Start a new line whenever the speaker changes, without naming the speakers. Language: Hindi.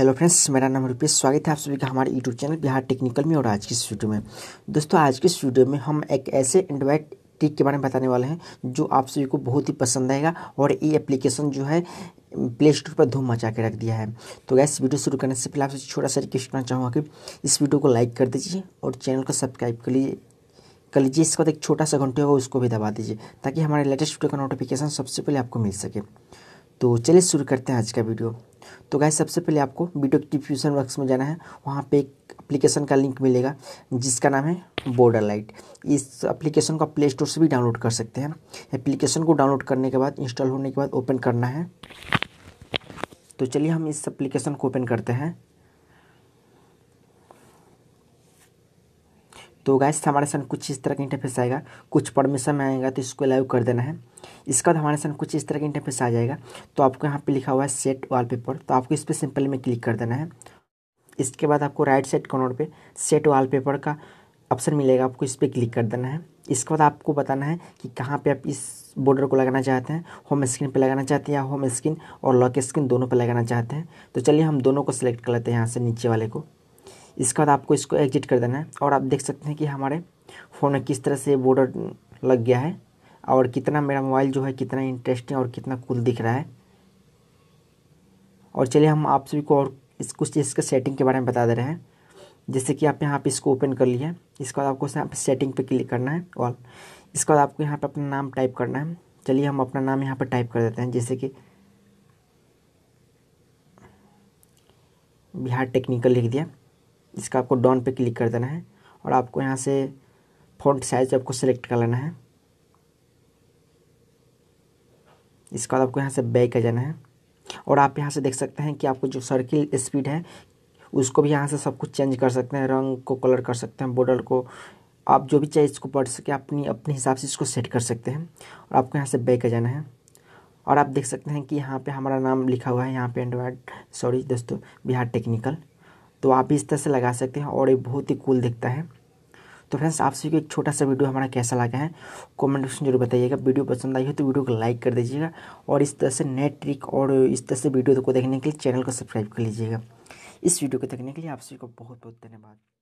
हेलो फ्रेंड्स मेरा नाम रुपेश स्वागत है आप सभी का हमारे यूट्यूब चैनल बिहार टेक्निकल में और आज की इस वीडियो में दोस्तों आज के इस वीडियो में हम एक ऐसे एंड्रॉयड टिक के बारे में बताने वाले हैं जो आप सभी को बहुत ही पसंद आएगा और ये एप्लीकेशन जो है प्ले स्टोर पर धूम मचा के रख दिया है तो गैस वीडियो शुरू करने से पहले आपसे छोटा सा रिक्वेस्ट करना चाहूँगा कि इस वीडियो को लाइक कर दीजिए और चैनल को सब्सक्राइब कर लीजिए कर लीजिए इसके बाद एक छोटा सा घंटे होगा उसको भी दबा दीजिए ताकि हमारे लेटेस्ट वीडियो का नोटिफिकेशन सबसे पहले आपको मिल सके तो चलिए शुरू करते हैं आज का वीडियो तो गाय सबसे पहले आपको वीडियो डिफ्यूजन वर्क्स में जाना है वहाँ पे एक एप्लीकेशन का लिंक मिलेगा जिसका नाम है बॉर्डर लाइट इस एप्लीकेशन को आप प्ले स्टोर से भी डाउनलोड कर सकते हैं एप्लीकेशन को डाउनलोड करने के बाद इंस्टॉल होने के बाद ओपन करना है तो चलिए हम इस एप्लीकेशन को ओपन करते हैं तो गैस हमारे साथ कुछ इस तरह का इंटरफेस आएगा कुछ परमिशन आएगा तो इसको अलाउ कर देना है इसके बाद तो हमारे सामने कुछ इस तरह के इंटरफेस आ जाएगा तो आपको यहाँ पे लिखा हुआ है सेट वॉलपेपर तो आपको इस पर सिंपल में क्लिक कर देना है इसके बाद आपको राइट साइड कॉर्नर पे सेट वॉलपेपर का ऑप्शन मिलेगा आपको इस पर क्लिक कर देना है इसके बाद आपको बताना है कि कहाँ पर आप इस बॉर्डर को लगाना चाहते हैं होम स्क्रीन पर लगाना चाहते हैं या होम स्क्रीन और लॉक स्क्रीन दोनों पर लगाना चाहते हैं तो चलिए हम दोनों को सिलेक्ट कर लेते हैं यहाँ से नीचे वाले को इसके बाद आपको इसको एग्जिट कर देना है और आप देख सकते हैं कि हमारे फ़ोन में किस तरह से बॉर्डर लग गया है और कितना मेरा मोबाइल जो है कितना इंटरेस्टिंग और कितना कूल दिख रहा है और चलिए हम आप सभी को और इस कुछ इसके सेटिंग के बारे में बता दे रहे हैं जैसे कि आप यहाँ पे इसको ओपन कर लिया इसके बाद आपको यहाँ पे सेटिंग पे क्लिक करना है और इसके बाद आपको यहाँ पे अपना नाम टाइप करना है चलिए हम अपना नाम यहाँ पर टाइप कर देते हैं जैसे कि बिहार टेक्निकल लिख दिया इसका आपको डॉन पे क्लिक कर देना है और आपको यहाँ से फ़ॉन्ट साइज आपको सेलेक्ट कर लेना है इसके बाद आपको यहाँ से बैक आ जाना है और आप यहाँ से देख सकते हैं कि आपको जो सर्किल स्पीड है उसको भी यहाँ से सब कुछ चेंज कर सकते हैं रंग को कलर कर सकते हैं बॉर्डर को आप जो भी चाहे इसको पढ़ सके अपनी अपने हिसाब से इसको सेट कर सकते हैं और आपको यहाँ से बैक आ जाना है और आप देख सकते हैं कि यहाँ पे हमारा नाम लिखा हुआ है यहाँ पे एंड्रॉयड सॉरी दोस्तों बिहार टेक्निकल तो आप इस तरह से लगा सकते हैं और ये बहुत ही कूल दिखता है तो फ्रेंड्स आप सभी को एक छोटा सा वीडियो हमारा कैसा लगा है कमेंट सेक्शन जरूर बताइएगा वीडियो पसंद आई हो तो वीडियो को लाइक कर दीजिएगा और इस तरह से नए ट्रिक और इस तरह से वीडियो को देखने के लिए चैनल को सब्सक्राइब कर लीजिएगा इस वीडियो को देखने के लिए आप सभी को बहुत बहुत धन्यवाद